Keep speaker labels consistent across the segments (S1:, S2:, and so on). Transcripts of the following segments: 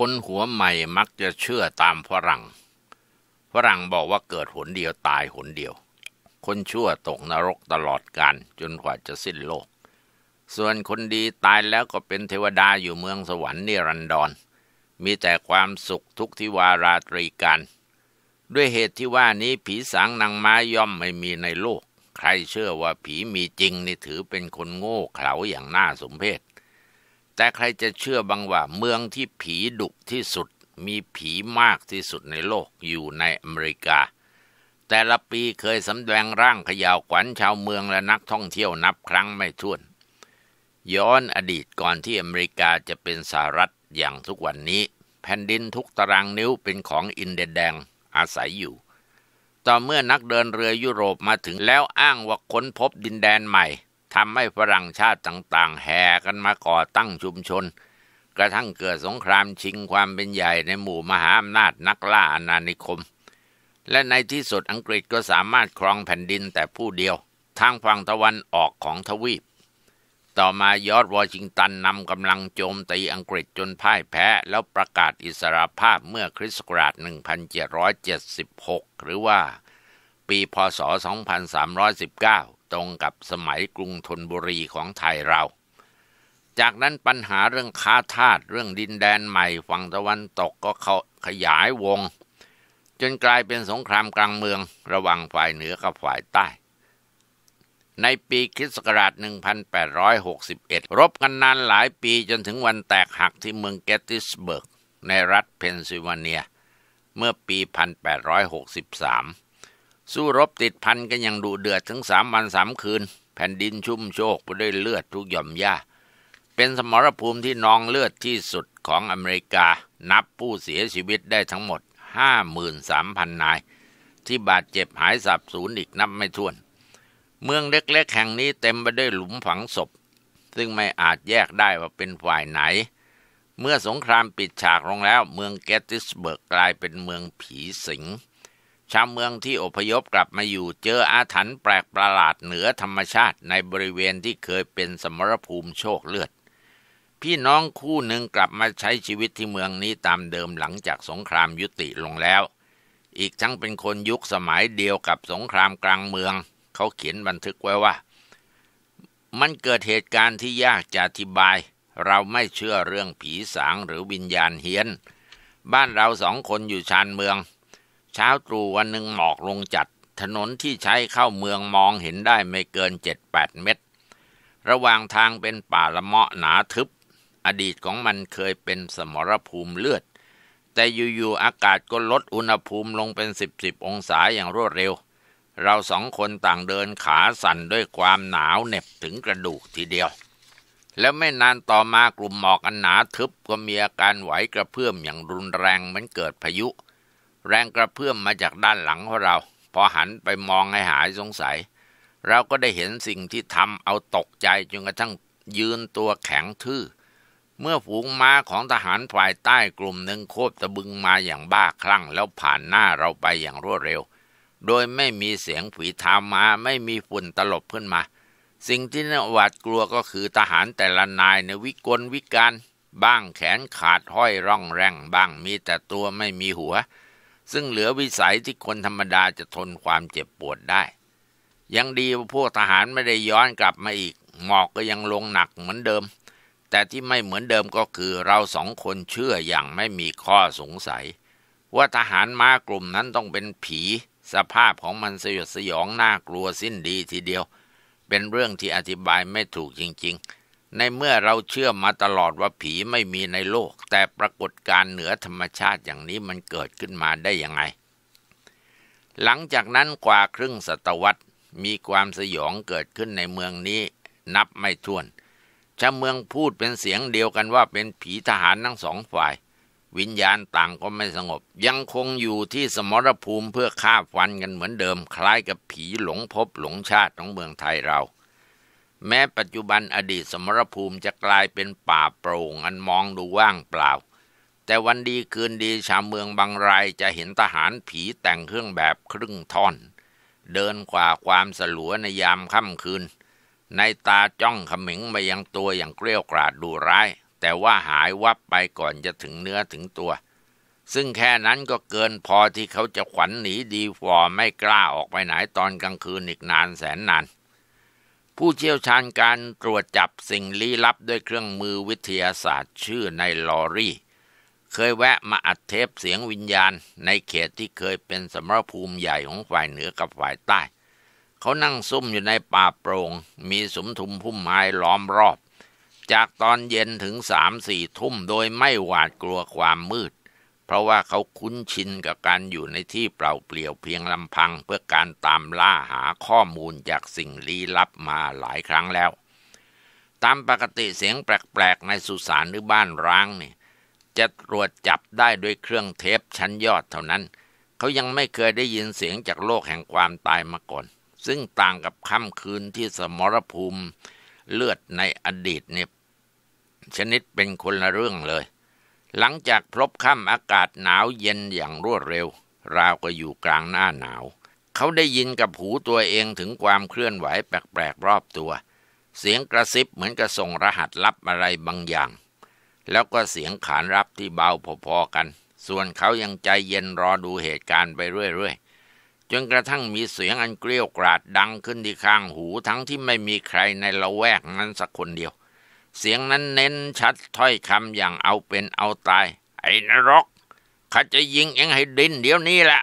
S1: คนหัวใหม่มักจะเชื่อตามฝรั่งฝรั่งบอกว่าเกิดหนเดียวตายหนเดียว คนชั่วตกนรกตลอดกาลจนกว่าจะสิ้นโลก ส่วนคนดีตายแล้วก็เป็นเทวดาอยู่เมืองสวรรค์นิรันดร มีแต่ความสุขทุกทิวาราตรีกันด้วยเหตุที่ว่านี้ผีสางนางไม้ย่อมไม่มีในโลก ใครเชื่อว่าผีมีจริงนี่ถือเป็นคนโง่เขลาอย่างน่าสมเพชแต่ใครจะเชื่อบังว่าเมืองที่ผีดุที่สุด มีผีมากที่สุดในโลกอยู่ในอเมริกา แต่ละปีเคยสำแดงร่างขยาวขวัญชาวเมืองและนักท่องเที่ยวนับครั้งไม่ถ้วน ย้อนอดีตก่อนที่อเมริกาจะเป็นสหรัฐอย่างทุกวันนี้ แผ่นดินทุกตารางนิ้วเป็นของอินเดียแดงอาศัยอยู่ต่อเมื่อนักเดินเรือยุโรปมาถึงแล้วอ้างว่าค้นพบดินแดนใหม่ทำให้ฝรั่งชาติต่าง ๆ แห่กันมาก่อตั้งชุมชน กระทั่งเกิดสงครามชิงความเป็นใหญ่ในหมู่มหาอำนาจนักล่าอาณานิคม และในที่สุดอังกฤษก็สามารถครองแผ่นดินแต่ผู้เดียว ทางฝั่งตะวันออกของทวีป ต่อมายอร์ดวอชิงตันนำกำลังโจมตีอังกฤษจนพ่ายแพ้แล้วประกาศอิสรภาพเมื่อคริสต์ศักราช 1776 หรือว่าปีพศ 2319ตรงกับสมัยกรุงธนบุรีของไทยเรา จากนั้นปัญหาเรื่องค้าทาสเรื่องดินแดนใหม่ฝั่งตะวันตกก็ขขยายวง จนกลายเป็นสงครามกลางเมืองระหว่างฝ่ายเหนือกับฝ่ายใต้ ในปีคศ1861 รบกันนานหลายปีจนถึงวันแตกหักที่เมืองเกตติสเบิร์ก ในรัฐเพนซิลเวเนีย เมื่อปี 1863สู้รบติดพันกันอย่างดุเดือดถึงสามวันสามคืน แผ่นดินชุ่มโชกไปด้วยเลือดทุกหย่อมหญ้าเป็นสมรภูมิที่นองเลือดที่สุดของอเมริกา นับผู้เสียชีวิตได้ทั้งหมด53,000นาย ที่บาดเจ็บหายสับสูญอีกนับไม่ถ้วน เมืองเล็กๆแห่งนี้เต็มไปด้วยหลุมฝังศพ ซึ่งไม่อาจแยกได้ว่าเป็นฝ่ายไหน เมื่อสงครามปิดฉากลงแล้ว เมืองเกตติสเบิร์กกลายเป็นเมืองผีสิงชาวเมืองที่อพยพกลับมาอยู่เจออาถรรพ์แปลกประหลาดเหนือธรรมชาติในบริเวณที่เคยเป็นสมรภูมิโชคเลือด พี่น้องคู่หนึ่งกลับมาใช้ชีวิตที่เมืองนี้ตามเดิมหลังจากสงครามยุติลงแล้ว อีกทั้งเป็นคนยุคสมัยเดียวกับสงครามกลางเมือง เขาเขียนบันทึกไว้ว่า มันเกิดเหตุการณ์ที่ยากจะอธิบาย เราไม่เชื่อเรื่องผีสางหรือวิญญาณเฮียนบ้านเราสองคนอยู่ชานเมืองเช้าตรู่วันหนึ่งหมอกลงจัด ถนนที่ใช้เข้าเมืองมองเห็นได้ไม่เกินเจ็ดแปดเมตร ระหว่างทางเป็นป่าละเมาะหนาทึบ อดีตของมันเคยเป็นสมรภูมิเลือด แต่อยู่ๆอากาศก็ลดอุณหภูมิลงเป็นสิบสิบองศาอย่างรวดเร็ว เราสองคนต่างเดินขาสั่นด้วยความหนาวเหน็บถึงกระดูกทีเดียว แล้วไม่นานต่อมากลุ่มหมอกอันหนาทึบก็มีอาการไหวกระเพื่อมอย่างรุนแรงเหมือนเกิดพายุแรงกระเพื่อมมาจากด้านหลังของเรา พอหันไปมองให้หายสงสัย เราก็ได้เห็นสิ่งที่ทำเอาตกใจจนกระทั่งยืนตัวแข็งทื่อ เมื่อฝูงม้าของทหารฝ่ายใต้กลุ่มหนึ่งโคบตะบึงมาอย่างบ้าคลั่งแล้วผ่านหน้าเราไปอย่างรวดเร็ว โดยไม่มีเสียงฝีเท้ามาไม่มีฝุ่นตลบขึ้นมา สิ่งที่น่าหวาดกลัวก็คือทหารแต่ละนายในวิกลวิการบ้างแขนขาดห้อยร่องแรงบ้างมีแต่ตัวไม่มีหัวซึ่งเหลือวิสัยที่คนธรรมดาจะทนความเจ็บปวดได้ ยังดีว่าพวกทหารไม่ได้ย้อนกลับมาอีกหมอกก็ยังลงหนักเหมือนเดิม แต่ที่ไม่เหมือนเดิมก็คือ เราสองคนเชื่ออย่างไม่มีข้อสงสัย ว่าทหารม้ากลุ่มนั้นต้องเป็นผี สภาพของมันสยดสยองน่ากลัวสิ้นดีทีเดียว เป็นเรื่องที่อธิบายไม่ถูกจริงๆในเมื่อเราเชื่อมาตลอดว่าผีไม่มีในโลก แต่ปรากฏการเหนือธรรมชาติอย่างนี้มันเกิดขึ้นมาได้ยังไง หลังจากนั้นกว่าครึ่งศตวรรษ มีความสยองเกิดขึ้นในเมืองนี้ นับไม่ถ้วนชาวเมืองพูดเป็นเสียงเดียวกันว่าเป็นผีทหารทั้งสองฝ่าย วิญญาณต่างก็ไม่สงบ ยังคงอยู่ที่สมรภูมิเพื่อฆ่าฟันกันเหมือนเดิม คล้ายกับผีหลงพบหลงชาติของเมืองไทยเราแม้ปัจจุบันอดีตสมรภูมิจะกลายเป็นป่าโปร่งอันมองดูว่างเปล่า แต่วันดีคืนดีชาวเมืองบางรายจะเห็นทหารผีแต่งเครื่องแบบครึ่งท่อน เดินกว่าความสลัวในยามค่ำคืน ในตาจ้องขมิงไปยังตัวอย่างเกลี้ยกราดดูร้าย แต่ว่าหายวับไปก่อนจะถึงเนื้อถึงตัว ซึ่งแค่นั้นก็เกินพอที่เขาจะขวัญหนีดีฟอไม่กล้าออกไปไหนตอนกลางคืนอีกนานแสนนานานผู้เชี่ยวชาญการตรวจจับสิ่งลี้ลับด้วยเครื่องมือวิทยาศาสตร์ชื่อในลอรี่ เคยแวะมาอัดเทปเสียงวิญญาณในเขตที่เคยเป็นสมรภูมิใหญ่ของฝ่ายเหนือกับฝ่ายใต้ เขานั่งซุ่มอยู่ในป่าโปรง่งมีสมทุมพุ่มไม้ล้อมรอบ จากตอนเย็นถึงสามสี่ทุ่มโดยไม่หวาดกลัวความมืดเพราะว่าเขาคุ้นชินกับการอยู่ในที่เปล่าเปลี่ยวเพียงลำพังเพื่อการตามล่าหาข้อมูลจากสิ่งลี้ลับมาหลายครั้งแล้ว ตามปกติเสียงแปลกๆในสุสานหรือบ้านร้างนี่จะตรวจจับได้ด้วยเครื่องเทปชั้นยอดเท่านั้น เขายังไม่เคยได้ยินเสียงจากโลกแห่งความตายมาก่อน ซึ่งต่างกับค่ำคืนที่สมรภูมิเลือดในอดีตเนี่ยชนิดเป็นคนละเรื่องเลยหลังจากพลบค่ำอากาศหนาวเย็นอย่างรวดเร็ว ราวก็อยู่กลางหน้าหนาว เขาได้ยินกับหูตัวเองถึงความเคลื่อนไหวแปลกๆรอบตัว เสียงกระซิบเหมือนกระส่งรหัสลับอะไรบางอย่าง แล้วก็เสียงขานรับที่เบาพอๆกัน ส่วนเขายังใจเย็นรอดูเหตุการณ์ไปเรื่อยๆ จนกระทั่งมีเสียงอันเกลี้ยวกราดดังขึ้นที่ข้างหูทั้งที่ไม่มีใครในละแวกนั้นสักคนเดียวเสียงนั้นเน้นชัดถ้อยคำอย่างเอาเป็นเอาตาย ไอ้นรกข้าจะยิงเองให้ดินเดี๋ยวนี้แหละ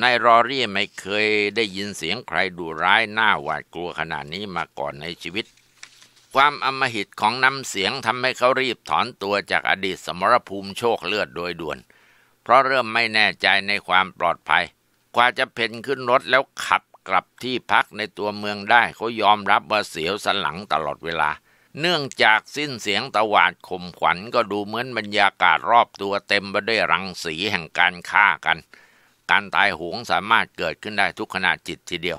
S1: นายรอรี่ไม่เคยได้ยินเสียงใครดูร้ายหน้าหวาดกลัวขนาดนี้มาก่อนในชีวิต ความอมหิตของน้ำเสียงทำให้เขารีบถอนตัวจากอดีตสมรภูมิโชคเลือดโดยด่วน เพราะเริ่มไม่แน่ใจในความปลอดภัยกว่าจะเพ่นขึ้นรถแล้วขับกลับที่พักในตัวเมืองได้ เขายอมรับว่าเสียวสันหลังตลอดเวลาเนื่องจากสิ้นเสียงตะหวาดข่มขวัญก็ดูเหมือนบรรยากาศรอบตัวเต็มไปด้วยรังสีแห่งการฆ่ากัน การตายโหงสามารถเกิดขึ้นได้ทุกขณะจิตทีเดียว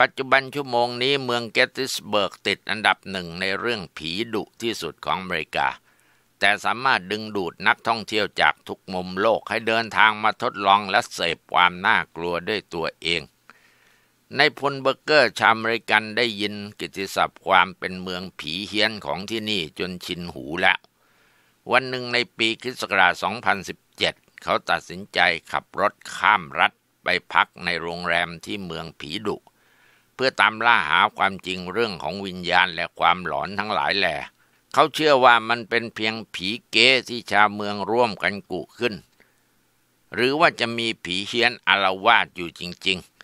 S1: ปัจจุบันชั่วโมงนี้เมืองเกตติสเบิร์กติดอันดับหนึ่งในเรื่องผีดุที่สุดของอเมริกา แต่สามารถดึงดูดนักท่องเที่ยวจากทุกมุมโลกให้เดินทางมาทดลองและเสพความน่ากลัวด้วยตัวเองในพลเบอร์เกอร์ชาวอเมริกันได้ยินกิติศัพท์ความเป็นเมืองผีเฮี้ยนของที่นี่จนชินหูแล้ว วันหนึ่งในปีคริสต์ศักราช 2017 เขาตัดสินใจขับรถข้ามรัฐ ไปพักในโรงแรมที่เมืองผีดุ เพื่อตามล่าหาความจริงเรื่องของวิญญาณและความหลอนทั้งหลายแหล่เขาเชื่อว่ามันเป็นเพียงผีเก๊ที่ชาวเมืองร่วมกันกุขึ้น หรือว่าจะมีผีเฮี้ยนอารวาสอยู่จริง ๆ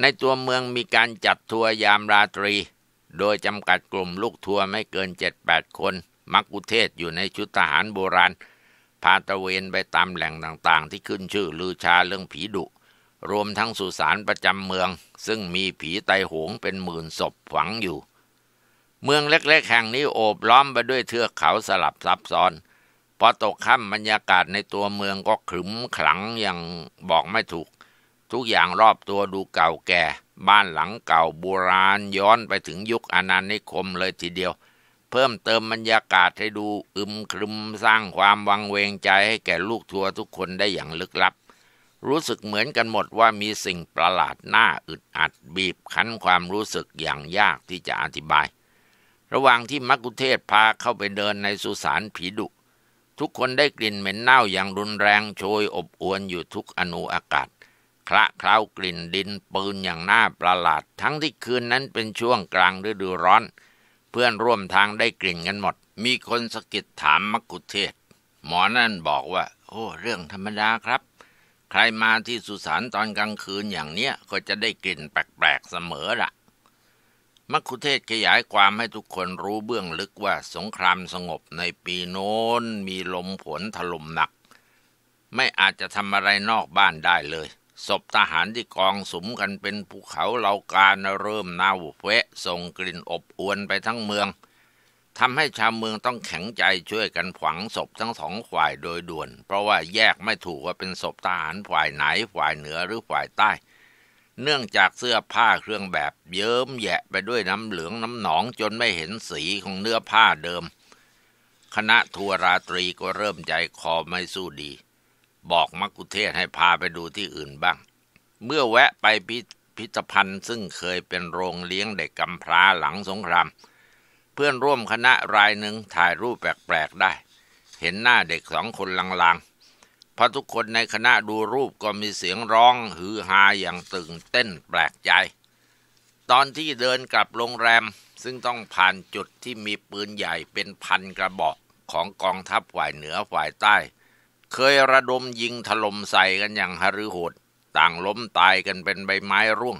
S1: ในตัวเมืองมีการจัดทัวร์ยามราตรี โดยจำกัดกลุ่มลูกทัวร์ไม่เกิน7-8คน มักกุเทศอยู่ในชุดทหารโบราณ พาตะเวนไปตามแหล่งต่างๆที่ขึ้นชื่อลือชาเรื่องผีดุ รวมทั้งสุสานประจำเมือง ซึ่งมีผีไตหงเป็นหมื่นศพฝังอยู่ เมืองเล็กๆ แห่งนี้โอบล้อมไปด้วยเทือกเขาสลับซับซ้อน พอตกค่ำบรรยากาศในตัวเมืองก็ขึมขลังอย่างบอกไม่ถูกทุกอย่างรอบตัวดูเก่าแก่ บ้านหลังเก่าโบราณย้อนไปถึงยุคอนานิคมเลยทีเดียว เพิ่มเติมบรรยากาศให้ดูอึมครึมสร้างความวังเวงใจ ให้แก่ลูกทัวร์ทุกคนได้อย่างลึกลับ รู้สึกเหมือนกันหมดว่ามีสิ่งประหลาดหน้าอึดอัดบีบคั้นความรู้สึกอย่างยากที่จะอธิบาย ระหว่างที่มักคุเทศพาเข้าไปเดินในสุสานผีดุ ทุกคนได้กลิ่นเหม็นเน่าอย่างรุนแรงโชยอบอวนอยู่ทุกอนุอากาศละเคล้ากลิ่นดินปืนอย่างน่าประหลาดทั้งที่คืนนั้นเป็นช่วงกลางฤดูร้อน เพื่อนร่วมทางได้กลิ่นกันหมด มีคนสะกิดถามมกุเทศหมอนั่นบอกว่า โอ้เรื่องธรรมดาครับ ใครมาที่สุสานตอนกลางคืนอย่างเนี้ย ก็จะได้กลิ่นแปลกๆเสมอละ่ะมักคุเทศขยายความให้ทุกคนรู้เบื้องลึกว่า สงครามสงบในปีโน้นมีลมผลถล่มหนัก ไม่อาจจะทำอะไรนอกบ้านได้เลยศพทหารที่กองสุมกันเป็นภูเขาเหล่าการเริ่มเน่าเฟะส่งกลิ่นอบอวนไปทั้งเมืองทำให้ชาวเมืองต้องแข็งใจช่วยกันฝังศพทั้งสองฝ่ายโดยด่วน เพราะว่าแยกไม่ถูกว่าเป็นศพทหารฝ่ายไหนฝ่ายเหนือหรือฝ่ายใต้ เนื่องจากเสื้อผ้าเครื่องแบบเยิ้มแยะไปด้วยน้ำเหลืองน้ำหนอง จนไม่เห็นสีของเนื้อผ้าเดิมคณะทัวราตรีก็เริ่มใจคอไม่สู้ดีบอกมักุเทศให้พาไปดูที่อื่นบ้าง เมื่อแวะไปพิพิธภัณฑ์ซึ่งเคยเป็นโรงเลี้ยงเด็กกำพร้าหลังสงครามเพื่อนร่วมคณะรายหนึ่งถ่ายรูปแปลกๆได้ เห็นหน้าเด็กสองคนลางๆพอทุกคนในคณะดูรูปก็มีเสียงร้อง หือฮาอย่างตึงเต้นแปลกใจ ตอนที่เดินกลับโรงแรมซึ่งต้องผ่านจุดที่มีปืนใหญ่เป็นพันกระบอกของกองทัพฝ่ายเหนือฝ่ายใต้เคยระดมยิงถล่มใส่กันอย่างหฤโหด ต่างล้มตายกันเป็นใบไม้ร่วง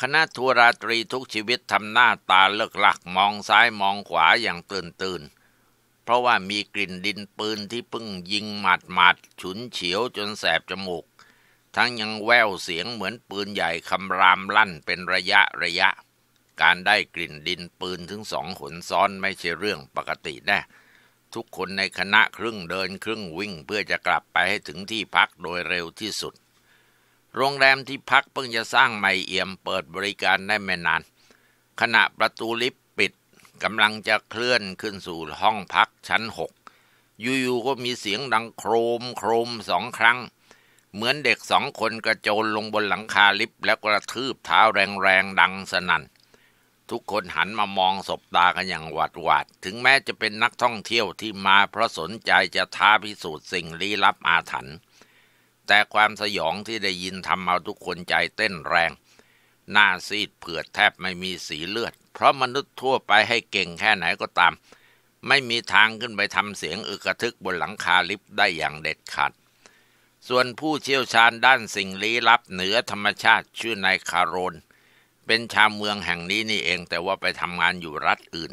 S1: คณะทัวราตรีทุกชีวิตทำหน้าตาเลิกหลักมองซ้ายมองขวาอย่างตื่นตื่น เพราะว่ามีกลิ่นดินปืนที่พึ่งยิงหมัดหมัดฉุนเฉียวจนแสบจมูก ทั้งยังแววเสียงเหมือนปืนใหญ่ คำรามลั่นเป็นระยะระยะ การได้กลิ่นดินปืนถึงสองขนซ้อนไม่ใช่เรื่องปกติแน่ทุกคนในคณะครึ่งเดินครึ่งวิ่งเพื่อจะกลับไปให้ถึงที่พักโดยเร็วที่สุด โรงแรมที่พักเพิ่งจะสร้างใหม่เอี่ยมเปิดบริการได้ไม่นาน ขณะประตูลิฟต์ปิดกำลังจะเคลื่อนขึ้นสู่ห้องพักชั้นหกอยู่ๆก็มีเสียงดังโครมโครมสองครั้ง เหมือนเด็กสองคนกระโจนลงบนหลังคาลิฟต์แล้วกระทืบเท้าแรงๆดังสนั่นทุกคนหันมามองศบตากันอย่างหวาดหวาด ถึงแม้จะเป็นนักท่องเที่ยวที่มาเพราะสนใจจะท้าพิสูจน์สิ่งลี้ลับอาถรรพ์แต่ความสยองที่ได้ยินทำเอาทุกคนใจเต้นแรง หน้าซีดเผือดแทบไม่มีสีเลือด เพราะมนุษย์ทั่วไปให้เก่งแค่ไหนก็ตาม ไม่มีทางขึ้นไปทำเสียงอึกระทึกบนหลังคาลิฟต์ได้อย่างเด็ดขาดส่วนผู้เชี่ยวชาญด้านสิ่งลี้ลับเหนือธรรมชาติชื่อนายคารอนเป็นชาวเมืองแห่งนี้นี่เองแต่ว่าไปทำงานอยู่รัฐอื่น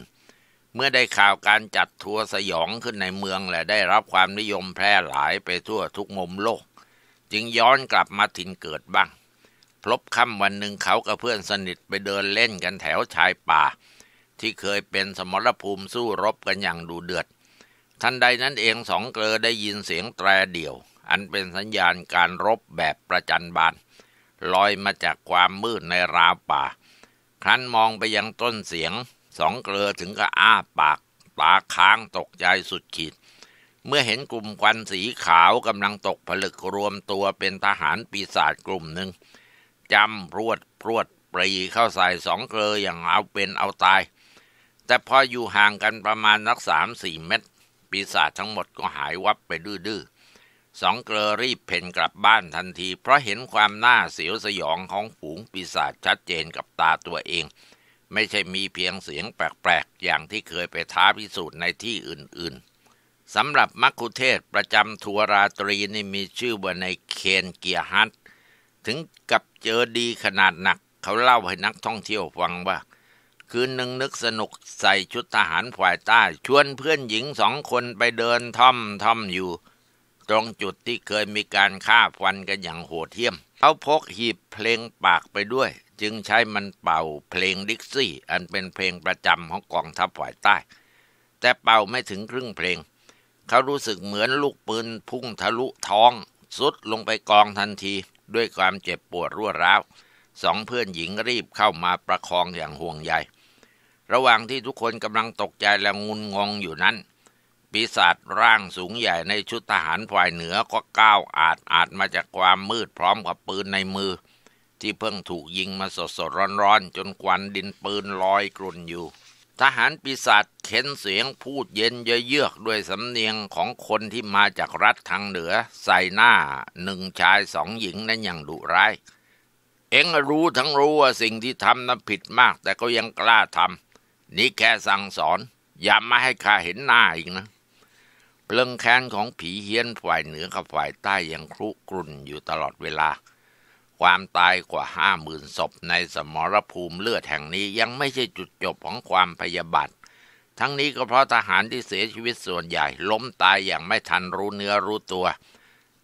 S1: เมื่อได้ข่าวการจัดทัวร์สยองขึ้นในเมือง และได้รับความนิยมแพร่หลายไปทั่วทุกมุมโลก จึงย้อนกลับมาถิ่นเกิดบ้างพลบค่ำวันหนึ่งเขากับเพื่อนสนิทไปเดินเล่นกันแถวชายป่า ที่เคยเป็นสมรภูมิสู้รบกันอย่างดูเดือด ทันใดนั้นเองสองเกลอได้ยินเสียงแตรเดี่ยว อันเป็นสัญญาณการรบแบบประจันบานลอยมาจากความมืดในราวป่า ครั้นมองไปยังต้นเสียงสองเกลือถึงกับอ้าปากตาค้างตกใจสุดขีด เมื่อเห็นกลุ่มควันสีขาวกำลังตกผลึกรวมตัวเป็นทหารปีศาจกลุ่มหนึ่ง จำพรวดพรวดปรีเข้าใส่สองเกลืออย่างเอาเป็นเอาตาย แต่พออยู่ห่างกันประมาณนักสามสี่เมตร ปีศาจทั้งหมดก็หายวับไปดื้อสองเกลอรีบเพ่นกลับบ้านทันทีเพราะเห็นความน่าเสียวสยองของฝูงปีศาจชัดเจนกับตาตัวเอง ไม่ใช่มีเพียงเสียงแปลกๆอย่างที่เคยไปท้าพิสูจน์ในที่อื่นๆ สำหรับมักคุเทศประจำทัวราตรีนี่มีชื่อว่าในเคนเกียฮัตถึงกับเจอดีขนาดหนักเขาเล่าให้นักท่องเที่ยวฟังว่า คืนหนึ่งนึกสนุกใส่ชุดทหารฝ่ายใต้ชวนเพื่อนหญิงสองคนไปเดินท่อมท่อมอยู่ตรงจุดที่เคยมีการฆ่าฟันกันอย่างโหดเหี้ยม เขาพกหีบเพลงปากไปด้วย จึงใช้มันเป่าเพลงดิกซี่ อันเป็นเพลงประจำของกองทัพฝ่ายใต้ แต่เป่าไม่ถึงครึ่งเพลง เขารู้สึกเหมือนลูกปืน พุ่งทะลุท้อง สุดลงไปกองทันทีด้วยความเจ็บปวดรั่วร้าว สองเพื่อนหญิงรีบเข้ามาประคองอย่างห่วงใยระหว่างที่ทุกคนกำลังตกใจและงุนงงอยู่นั้นปีศาจร่างสูงใหญ่ในชุดทหารฝ่ายเหนือก็ก้าวอาจอาจมาจากความมืดพร้อมกับปืนในมือ ที่เพิ่งถูกยิงมาสดสดร้อนๆ จนควันดินปืนลอยกลุ่นอยู่ ทหารปีศาจเข็นเสียงพูดเย็นเยือกด้วยสำเนียงของคนที่มาจากรัฐทางเหนือใส่หน้าหนึ่งชายสองหญิงนั้นอย่างดุร้าย เอ็งรู้ทั้งรู้ว่าสิ่งที่ทำนั้นผิดมากแต่ก็ยังกล้าทำนี่แค่สั่งสอนอย่ามาให้ข้าเห็นหน้าอีกนะเพลิงแค้นของผีเฮี้ยนฝ่ายเหนือกับฝ่ายใต้ยังครุกรุ่นอยู่ตลอดเวลา ความตายกว่าห้าหมื่นศพในสมรภูมิเลือดแห่งนี้ยังไม่ใช่จุดจบของความพยาบาททั้งนี้ก็เพราะทหารที่เสียชีวิตส่วนใหญ่ล้มตายอย่างไม่ทันรู้เนื้อรู้ตัว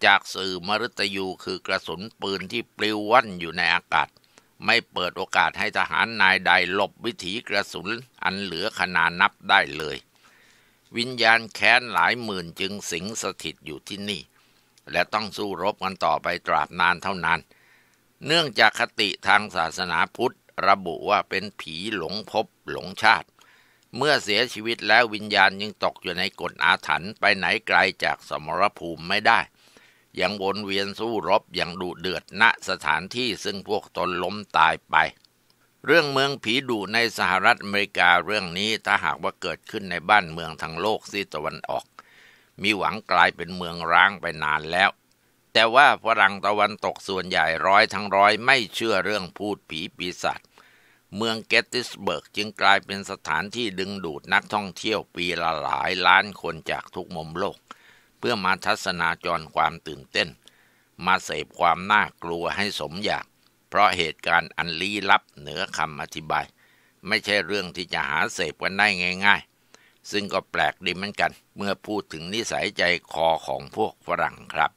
S1: จากสื่อมฤตยูคือกระสุนปืนที่ปลิวว่อนอยู่ในอากาศ ไม่เปิดโอกาสให้ทหารนายใดหลบวิถีกระสุนอันเหลือขนานับได้เลยวิญญาณแค้นหลายหมื่นจึงสิงสถิตอยู่ที่นี่ และต้องสู้รบกันต่อไปตราบนานเท่านานเนื่องจากคติทางศาสนาพุทธ ระบุว่าเป็นผีหลงภพหลงชาติ เมื่อเสียชีวิตแล้ววิญญาณยังตกอยู่ในกฎอาถรรพ์ไปไหนไกลจากสมรภูมิไม่ได้ยังวนเวียนสู้รบอย่างดุเดือดณสถานที่ซึ่งพวกตนล้มตายไปเรื่องเมืองผีดุในสหรัฐอเมริกาเรื่องนี้ถ้าหากว่าเกิดขึ้นในบ้านเมืองทางโลกซีตะวันออก มีหวังกลายเป็นเมืองร้างไปนานแล้ว แต่ว่าฝรั่งตะวันตกส่วนใหญ่ร้อยทั้งร้อยไม่เชื่อเรื่องพูดผีปีศาจเมืองเกตติสเบิร์กจึงกลายเป็นสถานที่ดึงดูดนักท่องเที่ยวปีละหลายล้านคนจากทุกมุมโลก เพื่อมาทัศนาจรความตื่นเต้น มาเสพความน่ากลัวให้สมอยากเพราะเหตุการณ์อันลี้ลับเหนือคำอธิบาย ไม่ใช่เรื่องที่จะหาเสพกันได้ง่ายๆ ซึ่งก็แปลกดีเหมือนกันเมื่อพูดถึงนิสัยใจคอของพวกฝรั่งครับ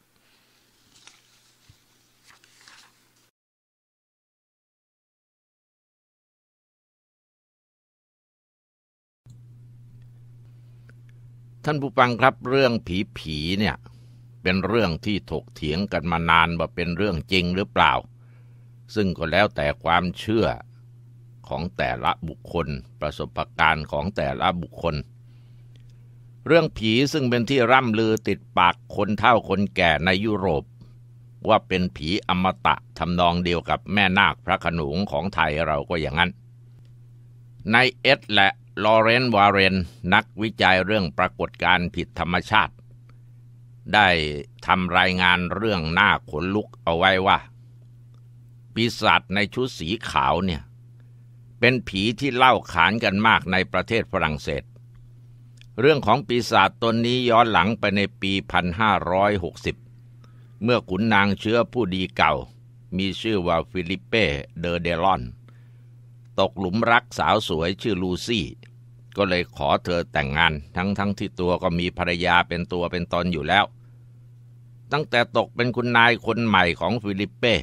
S1: ท่านผู้ฟังครับเรื่องผีผีเนี่ยเป็นเรื่องที่ถกเถียงกันมานานว่าเป็นเรื่องจริงหรือเปล่าซึ่งก็แล้วแต่ความเชื่อของแต่ละบุคคลประสบการณ์ของแต่ละบุคคล เรื่องผีซึ่งเป็นที่ร่ำลือติดปากคนเฒ่าคนแก่ในยุโรป ว่าเป็นผีอมตะทำนองเดียวกับแม่นาคพระขนงของไทยเราก็อย่างนั้นนายเอ็ดและลอเรนวาเรนนักวิจัยเรื่องปรากฏการผิดธรรมชาติ ได้ทำรายงานเรื่องหน้าขนลุกเอาไว้ว่าปีศาจในชุดสีขาวเนี่ยเป็นผีที่เล่าขานกันมากในประเทศฝรั่งเศสเรื่องของปีศาจตนนี้ย้อนหลังไปในปี 1560 เมื่อขุนนางเชื้อผู้ดีเก่า มีชื่อว่าฟิลิปเป้เดอเดลอน ตกหลุมรักสาวสวยชื่อลูซี่ ก็เลยขอเธอแต่งงานทั้งทั้งที่ตัวก็มีภรรยาเป็นตัวเป็นตนอยู่แล้ว ตั้งแต่ตกเป็นคุณนายคนใหม่ของฟิลิปเป้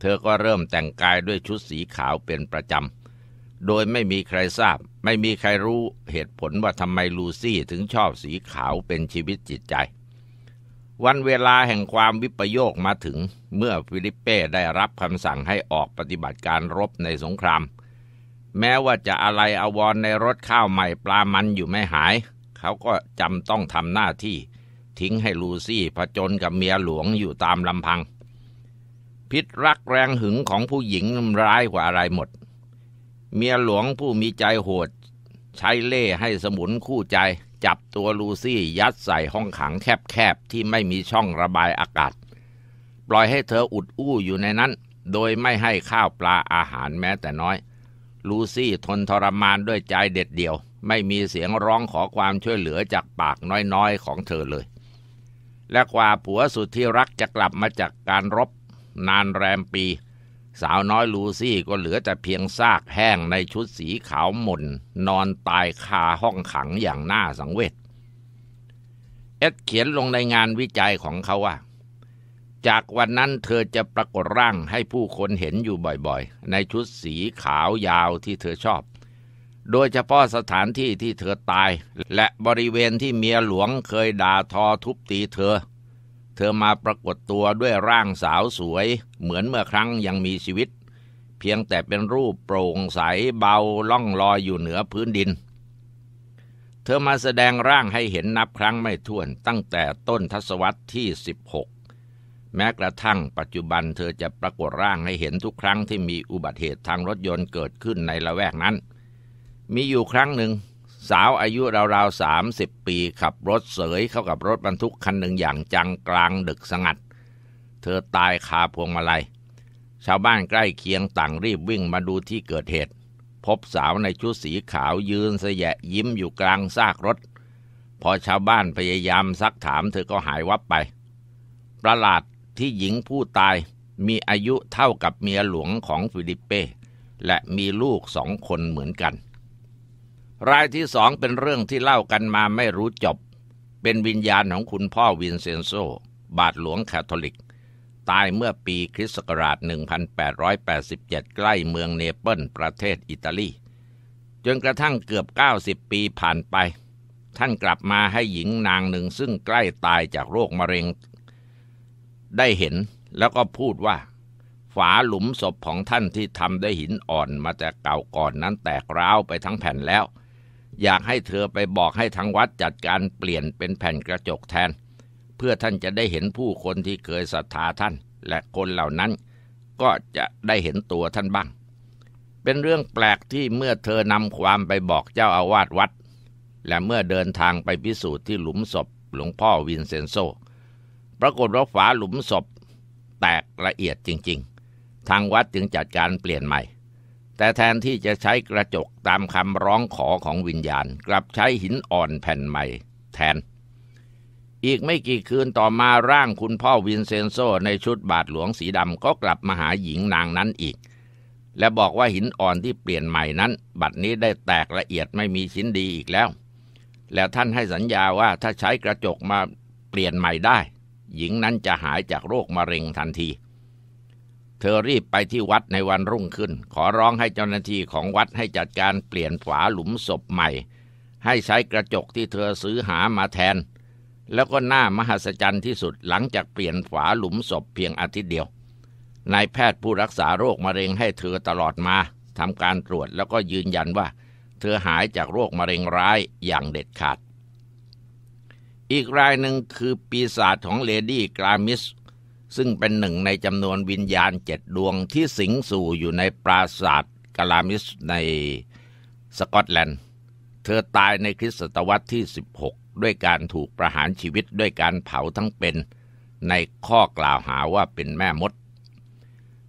S1: เธอก็เริ่มแต่งกายด้วยชุดสีขาวเป็นประจำ โดยไม่มีใครทราบ ไม่มีใครรู้เหตุผลว่าทำไมลูซี่ถึงชอบสีขาวเป็นชีวิตจิตใจ วันเวลาแห่งความวิปโยคมาถึงเมื่อฟิลิปเป้ได้รับคำสั่งให้ออกปฏิบัติการรบในสงคราม แม้ว่าจะอะไรอววรในรถข้าวใหม่ปลามันอยู่ไม่หาย เขาก็จำต้องทำหน้าที่ ทิ้งให้ลูซี่ผจญกับเมียหลวงอยู่ตามลำพังพิษรักแรงหึงของผู้หญิงร้ายกว่าอะไรหมด เมียหลวงผู้มีใจโหดใช้เล่ให้สมุนคู่ใจ จับตัวลูซี่ยัดใส่ห้องขังแคบๆที่ไม่มีช่องระบายอากาศ ปล่อยให้เธออุดอู้อยู่ในนั้นโดยไม่ให้ข้าวปลาอาหารแม้แต่น้อย ลูซี่ทนทรมานด้วยใจเด็ดเดียว ไม่มีเสียงร้องขอความช่วยเหลือจากปากน้อยๆของเธอเลย และกว่าผัวสุดที่รักจะกลับมาจากการรบนานแรมปี สาวน้อยลูซี่ก็เหลือแต่เพียงซากแห้งในชุดสีขาวหม่น นอนตายคาห้องขังอย่างน่าสังเวชเอ็ดเขียนลงในงานวิจัยของเขาว่า จากวันนั้นเธอจะปรากฏร่างให้ผู้คนเห็นอยู่บ่อยๆ ในชุดสีขาวยาวที่เธอชอบ โดยเฉพาะสถานที่ที่เธอตายและบริเวณที่เมียหลวงเคยด่าทอทุบตีเธอเธอมาปรากฏตัวด้วยร่างสาวสวยเหมือนเมื่อครั้งยังมีชีวิต เพียงแต่เป็นรูปโปร่งใสเบาล่องลอยอยู่เหนือพื้นดิน เธอมาแสดงร่างให้เห็นนับครั้งไม่ถ้วนตั้งแต่ต้นทศวรรษที่ 16 แม้กระทั่งปัจจุบันเธอจะปรากฏร่างให้เห็นทุกครั้งที่มีอุบัติเหตุทางรถยนต์เกิดขึ้นในละแวกนั้น มีอยู่ครั้งหนึ่งสาวอายุราวๆสามสิบปีขับรถเสยเข้ากับรถบรรทุกคันหนึ่งอย่างจังกลางดึกสงัด เธอตายคาพวงมาลัย ชาวบ้านใกล้เคียงต่างรีบวิ่งมาดูที่เกิดเหตุ พบสาวในชุดสีขาวยืนเสยะยิ้มอยู่กลางซากรถ พอชาวบ้านพยายามซักถามเธอก็หายวับไป ประหลาดที่หญิงผู้ตายมีอายุเท่ากับเมียหลวงของฟิลิปเป้และมีลูกสองคนเหมือนกันรายที่สองเป็นเรื่องที่เล่ากันมาไม่รู้จบ เป็นวิญญาณของคุณพ่อวินเซนโซ บาทหลวงคาทอลิก ตายเมื่อปีคริสต์ศักราช 1887 ใกล้เมืองเนเปิลประเทศอิตาลีจนกระทั่งเกือบ 90 ปีผ่านไป ท่านกลับมาให้หญิงนางหนึ่งซึ่งใกล้ตายจากโรคมะเร็ง ได้เห็นแล้วก็พูดว่า ฝาหลุมศพของท่านที่ทำด้วยหินอ่อนมาจากเก่าก่อนนั้นแตกร้าวไปทั้งแผ่นแล้วอยากให้เธอไปบอกให้ทางวัดจัดการเปลี่ยนเป็นแผ่นกระจกแทน เพื่อท่านจะได้เห็นผู้คนที่เคยศรัทธาท่านและคนเหล่านั้นก็จะได้เห็นตัวท่านบ้าง เป็นเรื่องแปลกที่เมื่อเธอนำความไปบอกเจ้าอาวาสวัด และเมื่อเดินทางไปพิสูจน์ที่หลุมศพหลวงพ่อวินเซนโซ ปรากฏว่าฝาหลุมศพ แตกละเอียดจริงๆ ทางวัดจึงจัดการเปลี่ยนใหม่แต่แทนที่จะใช้กระจกตามคำร้องขอของวิญญาณ กลับใช้หินอ่อนแผ่นใหม่แทน อีกไม่กี่คืนต่อมาร่างคุณพ่อวินเซนโซในชุดบาทหลวงสีดำก็กลับมาหาหญิงนางนั้นอีก และบอกว่าหินอ่อนที่เปลี่ยนใหม่นั้น บัดนี้ได้แตกละเอียดไม่มีชิ้นดีอีกแล้ว และท่านให้สัญญาว่าถ้าใช้กระจกมาเปลี่ยนใหม่ได้ หญิงนั้นจะหายจากโรคมะเร็งทันทีเธอรีบไปที่วัดในวันรุ่งขึ้น ขอร้องให้เจ้าหน้าที่ของวัดให้จัดการเปลี่ยนฝาหลุมศพใหม่ ให้ใช้กระจกที่เธอซื้อหามาแทน แล้วก็หน้ามหัศจรรย์ที่สุดหลังจากเปลี่ยนฝาหลุมศพเพียงอาทิตย์เดียวนายแพทย์ผู้รักษาโรคมะเร็งให้เธอตลอดมาทำการตรวจแล้วก็ยืนยันว่าเธอหายจากโรคมะเร็งร้ายอย่างเด็ดขาด อีกรายหนึ่งคือปีศาจของเลดี้กรามิสซึ่งเป็นหนึ่งในจำนวนวิญญาณเจ็ดดวงที่สิงสู่อยู่ในปราสาทกาลามิสในสกอตแลนด์ เธอตายในคริสตศตวรรษที่ 16 ด้วยการถูกประหารชีวิตด้วยการเผาทั้งเป็นในข้อกล่าวหาว่าเป็นแม่มด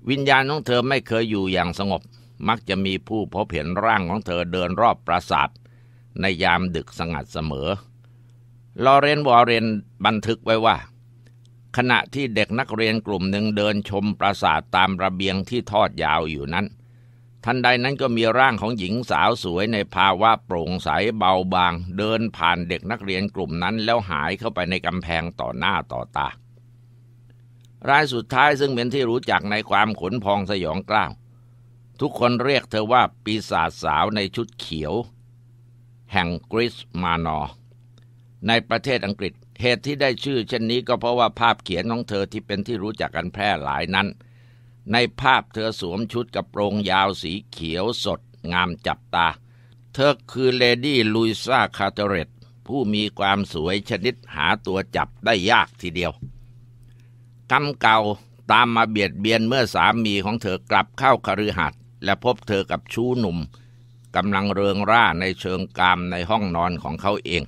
S1: วิญญาณของเธอไม่เคยอยู่อย่างสงบ มักจะมีผู้พบเห็นร่างของเธอเดินรอบปราสาท ในยามดึกสงัดเสมอ ลอเรน วอร์เรนบันทึกไว้ว่าขณะที่เด็กนักเรียนกลุ่มหนึ่งเดินชมปราสาทตามระเบียงที่ทอดยาวอยู่นั้น ทันใดนั้นก็มีร่างของหญิงสาวสวยในภาวะโปร่งใสเบาบาง เดินผ่านเด็กนักเรียนกลุ่มนั้นแล้วหายเข้าไปในกำแพงต่อหน้าต่อตา รายสุดท้ายซึ่งเป็นที่รู้จักในความขนพองสยองกล้าวทุกคนเรียกเธอว่าปีศาจสาวในชุดเขียว แห่งกรีซมานอในประเทศอังกฤษเหตุที่ได้ชื่อเช่นนี้ก็เพราะว่าภาพเขียนของเธอที่เป็นที่รู้จักกันแพร่หลายนั้น ในภาพเธอสวมชุดกับโปรงยาวสีเขียวสดงามจับตา เธอคือเลดี้ลุยซาคาเตเรตผู้มีความสวยชนิดหาตัวจับได้ยากทีเดียว กรรมเก่าตามมาเบียดเบียนเมื่อสามีของเธอกลับเข้าคฤหัสถ์และพบเธอกับชู้หนุ่มกำลังเริงร่าในเชิงกามในห้องนอนของเขาเอง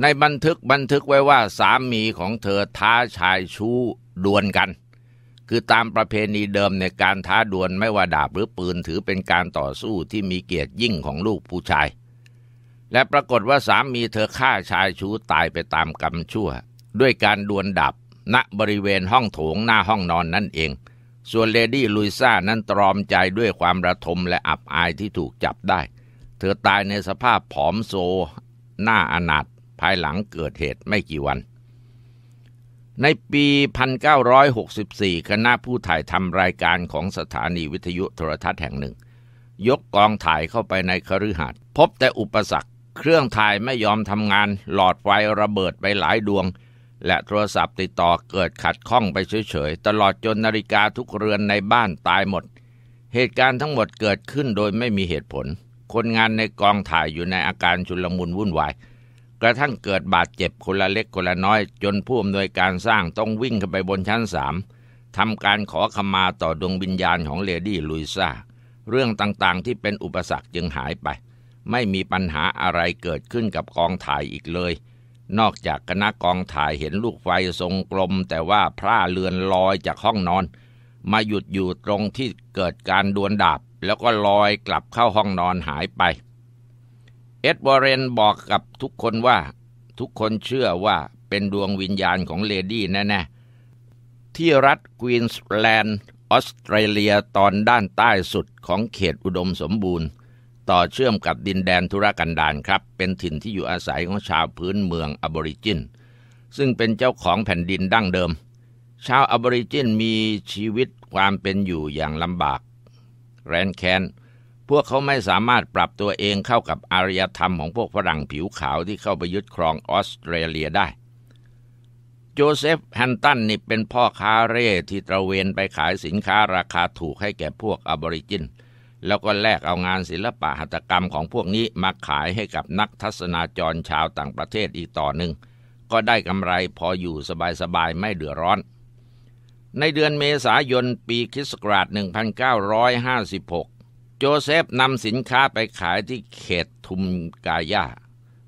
S1: ในบันทึกบันทึกไว้ว่าสามีของเธอท้าชายชู้ดวลกัน คือตามประเพณีเดิมในการท้าดวลไม่ว่าดาบหรือปืนถือเป็นการต่อสู้ที่มีเกียรติยิ่งของลูกผู้ชาย และปรากฏว่าสามีเธอฆ่าชายชู้ตายไปตามกรรมชั่ว ด้วยการดวลดาบณบริเวณห้องโถงหน้าห้องนอนนั่นเอง ส่วนเลดี้ลุยซ่านั้นตรอมใจด้วยความระทมและอับอายที่ถูกจับได้ เธอตายในสภาพผอมโซ หน้าอนาถภายหลังเกิดเหตุไม่กี่วัน ในปี 1964 คณะผู้ถ่ายทำรายการของสถานีวิทยุโทรทัศน์แห่งหนึ่ง ยกกองถ่ายเข้าไปในคฤหาสน์พบแต่อุปสรรคเครื่องถ่ายไม่ยอมทำงานหลอดไฟระเบิดไปหลายดวง และโทรศัพท์ติดต่อเกิดขัดข้องไปเฉย ๆ ตลอดจนนาฬิกาทุกเรือนในบ้านตายหมด เหตุการณ์ทั้งหมดเกิดขึ้นโดยไม่มีเหตุผล คนงานในกองถ่ายอยู่ในอาการชุลมุนวุ่นวายกระทั่งเกิดบาดเจ็บคนละเล็กคนละน้อยจนผู้อำนวยการสร้างต้องวิ่งขึ้นไปบนชั้นสามทำการขอขมาต่อดวงวิญญาณของเลดี้ลุยซ่าเรื่องต่างๆที่เป็นอุปสรรคจึงหายไป ไม่มีปัญหาอะไรเกิดขึ้นกับกองถ่ายอีกเลย นอกจากคณะกองถ่ายเห็นลูกไฟทรงกลม แต่ว่าพร่าเลือนลอยจากห้องนอน มาหยุดอยู่ตรงที่เกิดการดวลดาบ แล้วก็ลอยกลับเข้าห้องนอนหายไปเอ็ดวอร์เรนบอกกับทุกคนว่าทุกคนเชื่อว่าเป็นดวงวิญญาณของเลดี้แน่ๆที่รัฐควีนส์แลนด์ออสเตรเลียตอนด้านใต้สุดของเขตอุดมสมบูรณ์ ต่อเชื่อมกับดินแดนธุรกันดารครับ เป็นถิ่นที่อยู่อาศัยของชาวพื้นเมืองอบอริจินซึ่งเป็นเจ้าของแผ่นดินดั้งเดิม ชาวอบอริจินมีชีวิตความเป็นอยู่อย่างลำบาก แรนแค้นวกเขาไม่สามารถปรับตัวเองเข้ากับอารยธรรมของพวกฝรั่งผิวขาวที่เข้าไปยึดครองออสเตรเลียได้ โจเซฟฮันตันนี่เป็นพ่อค้าเร่ที่ตระเวนไปขายสินค้าราคาถูกให้แก่พวกอบอริจิน แล้วก็แลกเอางานศิลปะหัตถกรรมของพวกนี้มาขายให้กับนักทัศนาจรชาวต่างประเทศอีกต่อหนึ่ง ก็ได้กำไรพออยู่สบายๆไม่เดือดร้อน ในเดือนเมษายนปีคริสต์ศรักา1956โจเซฟนำสินค้าไปขายที่เขตทุมกายา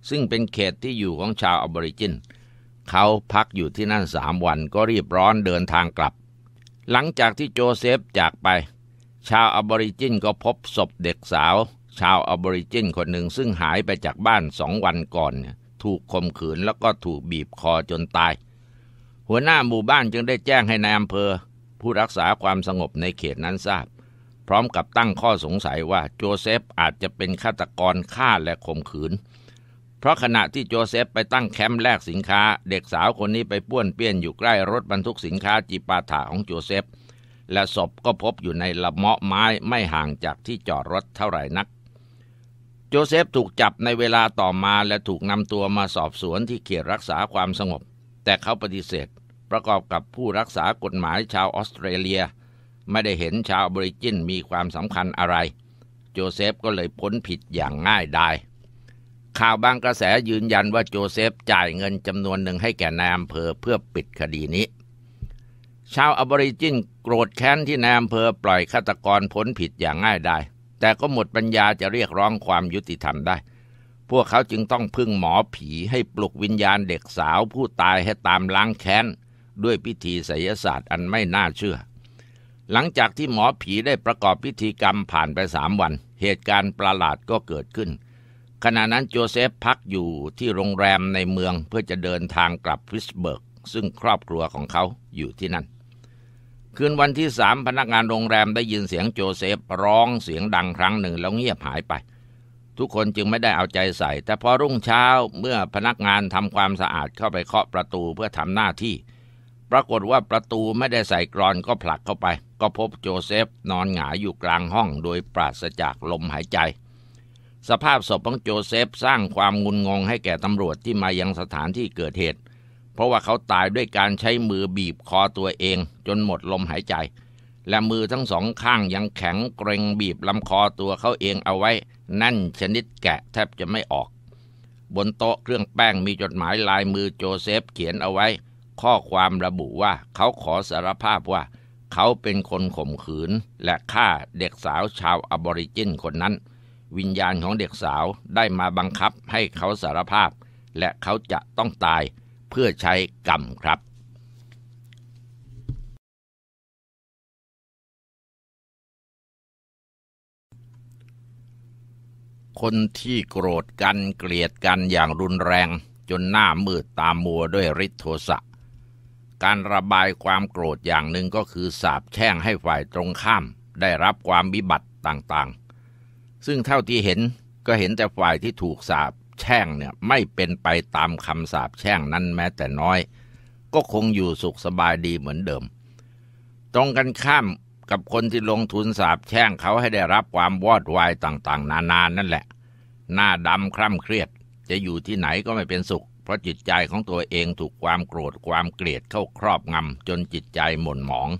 S1: ซึ่งเป็นเขตที่อยู่ของชาวอบอริจิน เขาพักอยู่ที่นั่นสามวันก็รีบร้อนเดินทางกลับ หลังจากที่โจเซฟจากไปชาวอบอริจินก็พบศพเด็กสาว ชาวอบอริจินคนหนึ่งซึ่งหายไปจากบ้านสองวันก่อน ถูกข่มขืนแล้วก็ถูกบีบคอจนตาย หัวหน้าหมู่บ้านจึงได้แจ้งให้นายอำเภอผู้รักษาความสงบในเขตนั้นทราบพร้อมกับตั้งข้อสงสัยว่าโจเซฟอาจจะเป็นฆาตกรฆ่าและข่มขืน เพราะขณะที่โจเซฟไปตั้งแคมป์แลกสินค้า เด็กสาวคนนี้ไปป้วนเปี้ยนอยู่ใกล้รถบรรทุกสินค้าจีปาถาของโจเซฟ และศพก็พบอยู่ในละเมาะไม้ไม่ห่างจากที่จอดรถเท่าไหร่นัก โจเซฟถูกจับในเวลาต่อมาและถูกนำตัวมาสอบสวนที่เขตรักษาความสงบ แต่เขาปฏิเสธ ประกอบกับผู้รักษากฎหมายชาวออสเตรเลียไม่ได้เห็นชาวบริจินมีความสำคัญอะไร โจเซฟก็เลยพ้นผิดอย่างง่ายดายข่าวบางกระแสยืนยันว่าโจเซฟจ่ายเงินจำนวนหนึ่งให้แก่นายอำเภอเพื่อปิดคดีนี้ ชาวอบริจินโกรธแค้นที่นายอำเภอปล่อยฆาตกรพ้นผิดอย่างง่ายดายแต่ก็หมดปัญญาจะเรียกร้องความยุติธรรมได้ พวกเขาจึงต้องพึ่งหมอผีให้ปลุกวิญญาณเด็กสาวผู้ตายให้ตามล้างแค้น ด้วยพิธีไสยศาสตร์อันไม่น่าเชื่อหลังจากที่หมอผีได้ประกอบพิธีกรรมผ่านไปสามวัน เหตุการณ์ประหลาดก็เกิดขึ้น ขณะนั้นโจเซฟพักอยู่ที่โรงแรมในเมืองเพื่อจะเดินทางกลับฟิสเบิร์ก ซึ่งครอบครัวของเขาอยู่ที่นั่น คืนวันที่สามพนักงานโรงแรมได้ยินเสียงโจเซฟร้องเสียงดังครั้งหนึ่งแล้วเงียบหายไป ทุกคนจึงไม่ได้เอาใจใส่ แต่พอรุ่งเช้าเมื่อพนักงานทำความสะอาดเข้าไปเคาะประตูเพื่อทำหน้าที่ ปรากฏว่าประตูไม่ได้ใส่กรอนก็ผลักเข้าไปก็พบโจเซฟนอนหงายอยู่กลางห้องโดยปราศจากลมหายใจ สภาพศพของโจเซฟสร้างความงุนงงให้แก่ตำรวจที่มายังสถานที่เกิดเหตุ เพราะว่าเขาตายด้วยการใช้มือบีบคอตัวเองจนหมดลมหายใจ และมือทั้งสองข้างยังแข็งเกรงบีบลำคอตัวเขาเองเอาไว้ นั่นชนิดแกะแทบจะไม่ออก บนโต๊ะเครื่องแป้งมีจดหมายลายมือโจเซฟเขียนเอาไว้ ข้อความระบุว่าเขาขอสารภาพว่าเขาเป็นคนข่มขืนและฆ่าเด็กสาวชาวอบอริจินคนนั้น วิญญาณของเด็กสาวได้มาบังคับให้เขาสารภาพ และเขาจะต้องตายเพื่อใช้กรรมครับ คนที่โกรธกันเกลียดกันอย่างรุนแรงจนหน้ามืดตามมัวด้วยฤทธิโทสะการระบายความโกรธอย่างหนึ่งก็คือสาบแช่งให้ฝ่ายตรงข้าม ได้รับความบิบัติต่างๆ ซึ่งเท่าที่เห็นก็เห็นแต่ฝ่ายที่ถูกสาบแช่งเนี่ยไม่เป็นไปตามคำสาบแช่งนั้นแม้แต่น้อย ก็คงอยู่สุขสบายดีเหมือนเดิม ตรงกันข้ามกับคนที่ลงทุนสาบแช่งเขาให้ได้รับความวอดวายต่างๆ นานานนั่นแหละ หน้าดำคร่ำเครียด จะอยู่ที่ไหนก็ไม่เป็นสุขเพราะจิตใจของตัวเองถูกความโกรธความเกลียดเข้าครอบงำจนจิตใจหม่นหมอง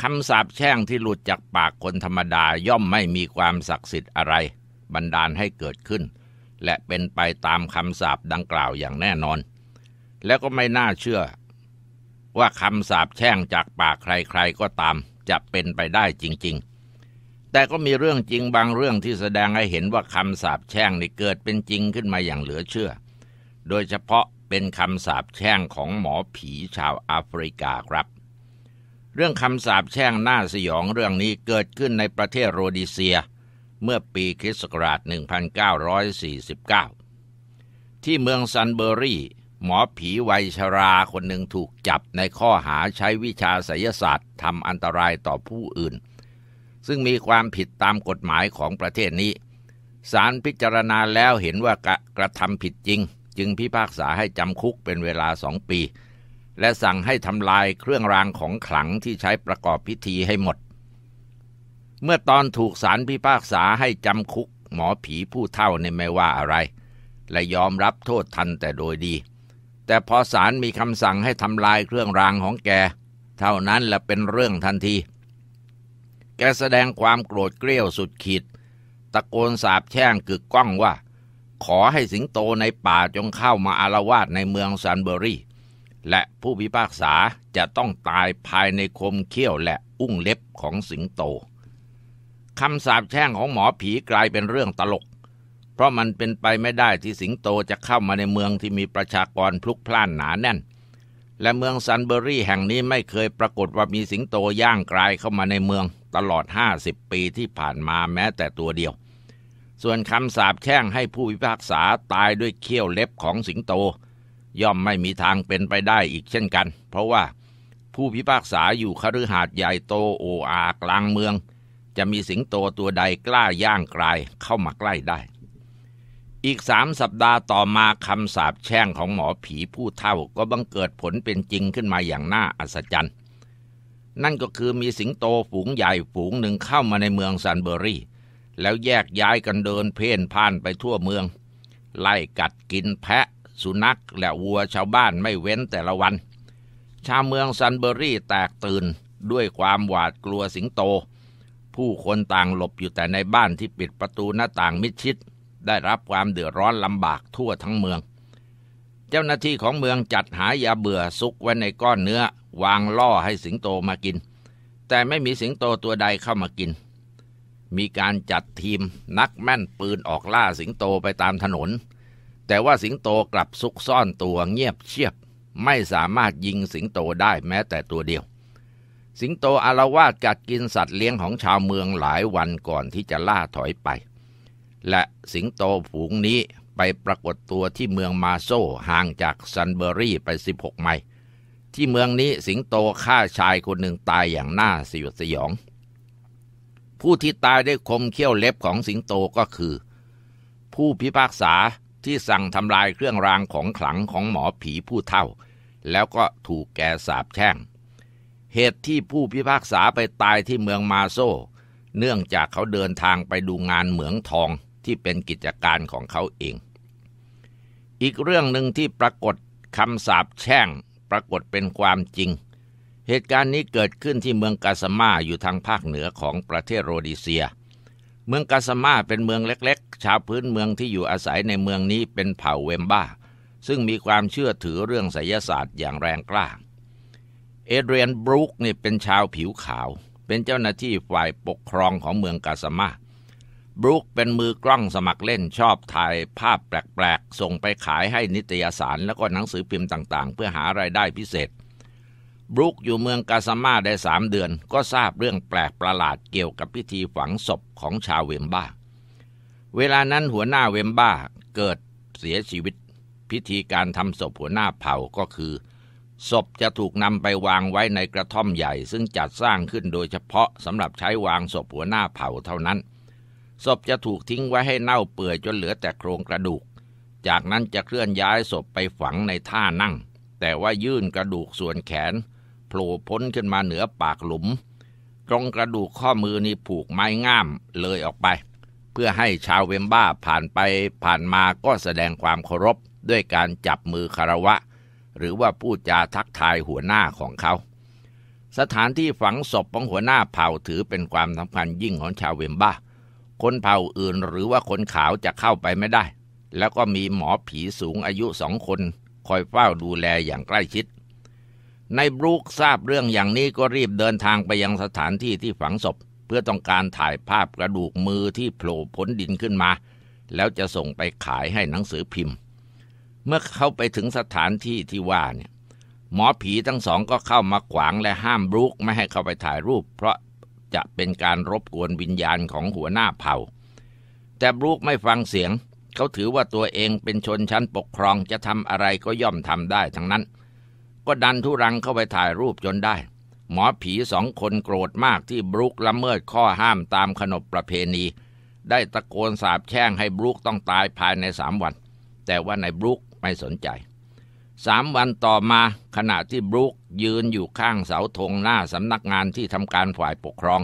S1: คำสาปแช่งที่หลุดจากปากคนธรรมดาย่อมไม่มีความศักดิ์สิทธิ์อะไรบันดาลให้เกิดขึ้น และเป็นไปตามคำสาปดังกล่าวอย่างแน่นอน และก็ไม่น่าเชื่อว่าคำสาปแช่งจากปากใคร ๆก็ตาม จะเป็นไปได้จริง ๆ แต่ก็มีเรื่องจริงบางเรื่องที่แสดงให้เห็นว่าคำสาปแช่งนี่เกิดเป็นจริงขึ้นมาอย่างเหลือเชื่อโดยเฉพาะเป็นคำสาปแช่งของหมอผีชาวแอฟริกาครับ เรื่องคำสาปแช่งน่าสยองเรื่องนี้เกิดขึ้นในประเทศโรดิเซีย เมื่อปีคริสต์ศรักา1949 ที่เมืองซันเบอรี่หมอผีวัยชราคนหนึ่งถูกจับในข้อหาใช้วิชาไสยศาสตร์ทำอันตรายต่อผู้อื่น ซึ่งมีความผิดตามกฎหมายของประเทศนี้ศาลพิจารณาแล้วเห็นว่ากระทำผิดจริงจึงพิพากษาให้จำคุกเป็นเวลาสองปี และสั่งให้ทำลายเครื่องรางของขลังที่ใช้ประกอบพิธีให้หมด เมื่อตอนถูกศาลพิพากษาให้จำคุกหมอผีผู้เท่าในไม่ว่าอะไร และยอมรับโทษทันแต่โดยดี แต่พอศาลมีคำสั่งให้ทำลายเครื่องรางของแก เท่านั้นแหละเป็นเรื่องทันที แกแสดงความโกรธเกรี้ยวสุดขีด ตะโกนสาบแช่งกึกก้องว่าขอให้สิงโตในป่าจงเข้ามาอารวาสในเมืองซันเบอรี่และผู้พิพากษาจะต้องตายภายในคมเขี้ยวและอุ้งเล็บของสิงโต คำสาปแช่งของหมอผีกลายเป็นเรื่องตลก เพราะมันเป็นไปไม่ได้ที่สิงโตจะเข้ามาในเมืองที่มีประชากรพลุกพล่านหนาแน่น และเมืองซันเบอรี่แห่งนี้ไม่เคยปรากฏว่ามีสิงโตย่างกลายเข้ามาในเมืองตลอด 50 ปีที่ผ่านมาแม้แต่ตัวเดียวส่วนคำสาปแช่งให้ผู้พิพากษาตายด้วยเขี้ยวเล็บของสิงโต ย่อมไม่มีทางเป็นไปได้อีกเช่นกัน เพราะว่าผู้พิพากษาอยู่คฤหาสน์ใหญ่โตโออากลางเมือง จะมีสิงโตตัวใดกล้าย่างกลายเข้ามาใกล้ได้ อีกสามสัปดาห์ต่อมาคำสาปแช่งของหมอผีผู้เท่าก็บังเกิดผลเป็นจริงขึ้นมาอย่างน่าอัศจรรย์ นั่นก็คือมีสิงโตฝูงใหญ่ฝูงหนึ่งเข้ามาในเมืองซันเบอรี่แล้วแยกย้ายกันเดินเพ่นพ่านไปทั่วเมืองไล่กัดกินแพะ สุนัขและวัวชาวบ้านไม่เว้นแต่ละวัน ชาวเมืองซันเบอรี่แตกตื่นด้วยความหวาดกลัวสิงโต ผู้คนต่างหลบอยู่แต่ในบ้านที่ปิดประตูหน้าต่างมิดชิด ได้รับความเดือดร้อนลำบากทั่วทั้งเมือง เจ้าหน้าที่ของเมืองจัดหายาเบื่อซุกไว้ในก้อนเนื้อวางล่อให้สิงโตมากิน แต่ไม่มีสิงโตตัวใดเข้ามากินมีการจัดทีมนักแม่นปืนออกล่าสิงโตไปตามถนน แต่ว่าสิงโตกลับซุกซ่อนตัวเงียบเชียบ ไม่สามารถยิงสิงโตได้แม้แต่ตัวเดียว สิงโตอารวาสกัดกินสัตว์เลี้ยงของชาวเมืองหลายวันก่อนที่จะล่าถอยไป และสิงโตฝูงนี้ไปปรากฏตัวที่เมืองมาโซห่างจากซันเบอรี่ไป 16ไมล์ที่เมืองนี้สิงโตฆ่าชายคนหนึ่งตายอย่างน่าสยดสยองผู้ที่ตายด้วยคมเขี้ยวเล็บของสิงโตก็คือ ผู้พิพากษาที่สั่งทำลายเครื่องรางของขลังของหมอผีผู้เท่า แล้วก็ถูกแกสาบแช่งเหตุที่ผู้พิพากษาไปตายที่เมืองมาโซเนื่องจากเขาเดินทางไปดูงานเหมืองทองที่เป็นกิจการของเขาเอง อีกเรื่องหนึ่งที่ปรากฏคำสาบแช่งปรากฏเป็นความจริงเหตุการณ์นี้เกิดขึ้นที่เมืองกาสมาอยู่ทางภาคเหนือของประเทศโรดิเซีย เมืองกาสมาเป็นเมืองเล็ก ๆ ชาวพื้นเมืองที่อยู่อาศัยในเมืองนี้เป็นเผ่าเวมบ้า ซึ่งมีความเชื่อถือเรื่องไสยศาสตร์อย่างแรงกล้า เอเดรียนบรูคนี่เป็นชาวผิวขาว เป็นเจ้าหน้าที่ฝ่ายปกครองของเมืองกาสมาบรูคเป็นมือกล้องสมัครเล่นชอบถ่ายภาพแปลกๆส่งไปขายให้นิตยสารแล้วก็หนังสือพิมพ์ต่าง ๆ เพื่อหารายได้พิเศษเบรุกอยู่เมืองกาซาม่าได้สามเดือน ก็ทราบเรื่องแปลกประหลาดเกี่ยวกับพิธีฝังศพของชาวเวมบ้า เวลานั้นหัวหน้าเวมบ้าเกิดเสียชีวิต พิธีการทำศพหัวหน้าเผ่าก็คือ ศพจะถูกนำไปวางไว้ในกระท่อมใหญ่ ซึ่งจัดสร้างขึ้นโดยเฉพาะสำหรับใช้วางศพหัวหน้าเผ่าเท่านั้น ศพจะถูกทิ้งไว้ให้เน่าเปื่อยจนเหลือแต่โครงกระดูก จากนั้นจะเคลื่อนย้ายศพไปฝังในท่านั่ง แต่ว่ายื่นกระดูกส่วนแขนผล่พ้นขึ้นมาเหนือปากหลุม ตรงกระดูกข้อมือนี่ผูกไม้ง่ามเลยออกไป เพื่อให้ชาวเวมบ้าผ่านไปผ่านมาก็แสดงความเคารพด้วยการจับมือคารวะ หรือว่าพูดจาทักทายหัวหน้าของเขาสถานที่ฝังศพของหัวหน้าเผ่าถือเป็นความสำคัญยิ่งของชาวเวมบ้าคนเผ่าอื่นหรือว่าคนขาวจะเข้าไปไม่ได้ แล้วก็มีหมอผีสูงอายุสองคนคอยเฝ้าดูแลอย่างใกล้ชิดในบรูคทราบเรื่องอย่างนี้ก็รีบเดินทางไปยังสถานที่ที่ฝังศพเพื่อต้องการถ่ายภาพกระดูกมือที่โผล่พ้นดินขึ้นมา แล้วจะส่งไปขายให้หนังสือพิมพ์ เมื่อเขาไปถึงสถานที่ที่ว่าเนี่ยหมอผีทั้งสองก็เข้ามาขวางและห้ามบรูคไม่ให้เข้าไปถ่ายรูป เพราะจะเป็นการรบกวนวิญญาณของหัวหน้าเผ่า แต่บรูคไม่ฟังเสียง เขาถือว่าตัวเองเป็นชนชั้นปกครองจะทำอะไรก็ย่อมทำได้ทั้งนั้นก็ดันทุรังเข้าไปถ่ายรูปจนได้ หมอผีสองคนโกรธมากที่บรุกละเมิดข้อห้ามตามขนบประเพณี ได้ตะโกนสาบแช่งให้บรุกต้องตายภายในสามวัน แต่ว่านายบรุกไม่สนใจสามวันต่อมาขณะที่บรุกยืนอยู่ข้างเสาธงหน้าสำนักงานที่ทำการฝ่ายปกครอง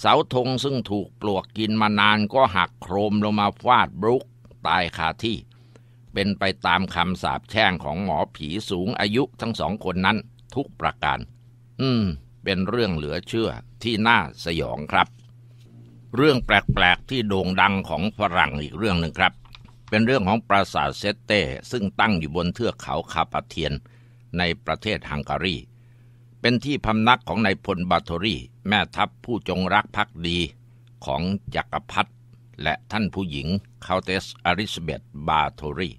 S1: เสาธงซึ่งถูกปลวกกินมานานก็หักโครมลงมาฟาดบรุกตายคาที่เป็นไปตามคำสาปแช่งของหมอผีสูงอายุทั้งสองคนนั้นทุกประการ อืม เป็นเรื่องเหลือเชื่อที่น่าสยองครับ เรื่องแปลกๆที่โด่งดังของฝรั่งอีกเรื่องหนึ่งครับ เป็นเรื่องของปราสาทเซตเต้ซึ่งตั้งอยู่บนเทือกเขาคาปาเทียน ในประเทศฮังการี เป็นที่พำนักของนายพลบาทอรีแม่ทัพผู้จงรักภักดีของจักรพรรดิและท่านผู้หญิงเคาเตสอาริสเบตบาทอรี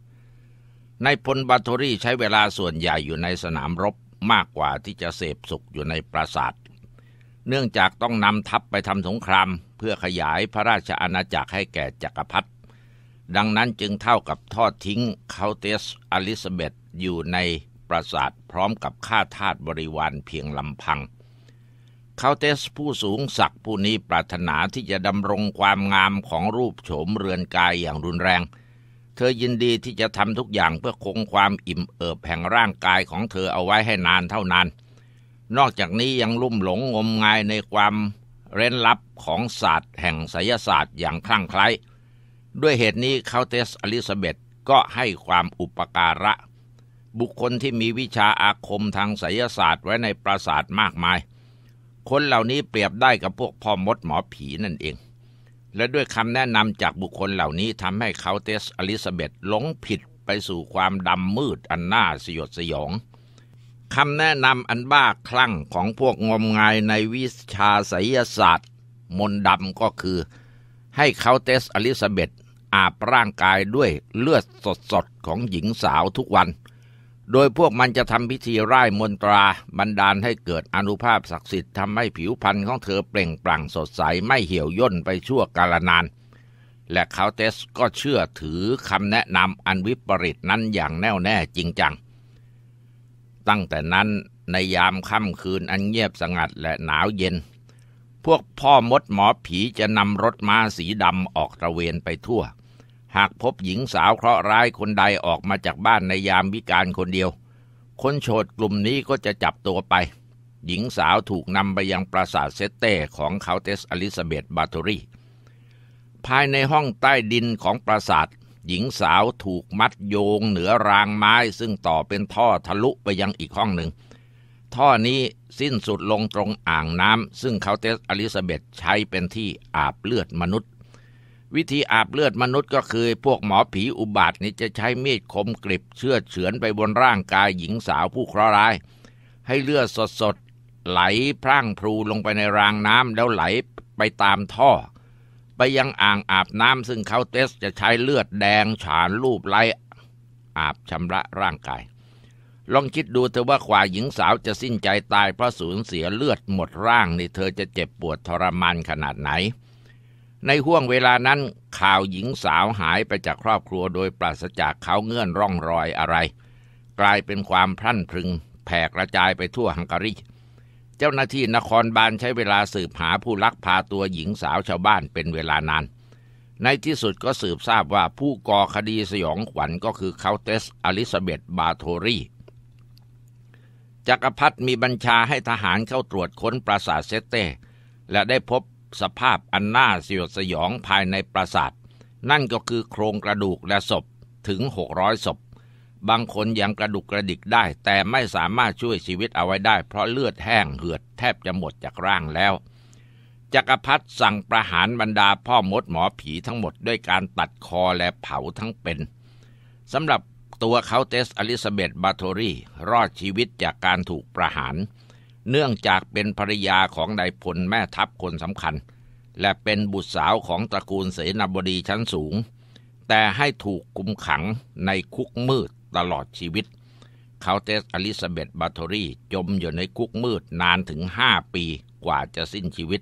S1: นายพลบาตอรี่ใช้เวลาส่วนใหญ่อยู่ในสนามรบมากกว่าที่จะเสพสุขอยู่ในปราสาท เนื่องจากต้องนำทัพไปทำสงครามเพื่อขยายพระราชอาณาจักรให้แก่จักรพรรดิ ดังนั้นจึงเท่ากับทอดทิ้งเคาเตสอลิซาเบตอยู่ในปราสาทพร้อมกับข้าทาสบริวารเพียงลำพัง เคาเตสผู้สูงศักดิ์ผู้นี้ปรารถนาที่จะดำรงความงามของรูปโฉมเรือนกายอย่างรุนแรงเธอยินดีที่จะทำทุกอย่างเพื่อคงความอิ่มเอิบแห่งร่างกายของเธอเอาไว้ให้นานเท่านั้นนอกจากนี้ยังลุ่มหลงงมงายในความเร้นลับของศาสตร์แห่งไสยศาสตร์อย่างคลั่งไคล้ด้วยเหตุนี้เคาเทสอลิซาเบตก็ให้ความอุปการะ บุคคลที่มีวิชาอาคมทางไสยศาสตร์ไว้ในปราสาทมากมาย คนเหล่านี้เปรียบได้กับพวกพ่อมดหมอผีนั่นเองและด้วยคำแนะนำจากบุคคลเหล่านี้ทำให้เขาเตสอลิซาเบธหลงผิดไปสู่ความดำมืดอันน่าสยดสยองคำแนะนำอันบ้าคลั่งของพวกงมงายในวิชาศิยศาสตร์ มนดำก็คือ ให้เขาเตสอลิซาเบธอาบร่างกายด้วยเลือดสดๆของหญิงสาวทุกวันโดยพวกมันจะทำพิธีไร้มนตราบันดาลให้เกิดอนุภาพศักดิ์สิทธิ์ทำให้ผิวพรรณของเธอเปล่งปลั่งสดใสไม่เหี่ยวย่นไปชั่วกาลนาน และเขาเตสก็เชื่อถือคำแนะนำอันวิปริตนั้นอย่างแน่วแน่จริงจัง ตั้งแต่นั้นในยามค่ำคืนอันเงียบสงัดและหนาวเย็น พวกพ่อมดหมอผีจะนำรถม้าสีดำออกตระเวนไปทั่วหากพบหญิงสาวเคราะห์ร้ายคนใดออกมาจากบ้านในยามวิการคนเดียว คนโฉดกลุ่มนี้ก็จะจับตัวไป หญิงสาวถูกนำไปยังปราสาทเซเต้ของเคาเทสอลิซาเบธบาทอรี ภายในห้องใต้ดินของปราสาท หญิงสาวถูกมัดโยงเหนือรางไม้ซึ่งต่อเป็นท่อทะลุไปยังอีกห้องหนึ่ง ท่อนี้สิ้นสุดลงตรงอ่างน้ำซึ่งเคาเทสอลิซาเบธใช้เป็นที่อาบเลือดมนุษย์วิธีอาบเลือดมนุษย์ก็คือพวกหมอผีอุบาทนี่จะใช้มีดคมกริบเชือดเฉือนไปบนร่างกายหญิงสาวผู้เคราะห์ร้าย ให้เลือดสดๆไหลพร่างพลูลงไปในรางน้ำแล้วไหลไปตามท่อ ไปยังอ่างอาบน้ำซึ่งเขาเตสจะใช้เลือดแดงฉานรูปไล่อาบชำระร่างกาย ลองคิดดูเธอว่าขวาหญิงสาวจะสิ้นใจตายเพราะสูญเสียเลือดหมดร่างนี่เธอจะเจ็บปวดทรมานขนาดไหนในห่วงเวลานั้นข่าวหญิงสาวหายไปจากครอบครัวโดยปราศจากเขาเงื่อนร่องรอยอะไร กลายเป็นความพรั่นพรึงแผ่กระจายไปทั่วฮังการีเจ้าหน้าที่นครบาลใช้เวลาสืบหาผู้ลักพาตัวหญิงสาวชาวบ้านเป็นเวลานาน ในที่สุดก็สืบทราบว่าผู้ก่อคดีสยองขวัญก็คือเคาเตสอลิซาเบธบาโทรีจักรพรรดิมีบัญชาให้ทหารเข้าตรวจค้นปราสาทเซเตและได้พบสภาพอันน่าสยดสยองภายในปราสาท นั่นก็คือโครงกระดูกและศพถึง 600ศพ บางคนยังกระดุกกระดิกได้แต่ไม่สามารถช่วยชีวิตเอาไว้ได้เพราะเลือดแห้งเหือดแทบจะหมดจากร่างแล้ว จักรพรรดิสั่งประหารบรรดาพ่อมดหมอผีทั้งหมดด้วยการตัดคอและเผาทั้งเป็น สำหรับตัวเขาเตสอลิซาเบธบาโทรีรอดชีวิตจากการถูกประหารเเนื่องจากเป็นภรยาของนายพลแม่ทัพคนสำคัญ และเป็นบุตรสาวของตระกูลเสนาบดีชั้นสูง แต่ให้ถูกคุมขังในคุกมืดตลอดชีวิตเคาเตสอลิซาเบตบาทอรีจมอยู่ในคุกมืดนานถึงห้าปีกว่าจะสิ้นชีวิต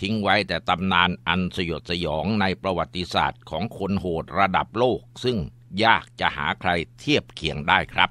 S1: ทิ้งไว้แต่ตำนานอันสยดสยองในประวัติศาสตร์ของคนโหดระดับโลก ซึ่งยากจะหาใครเทียบเคียงได้ครับ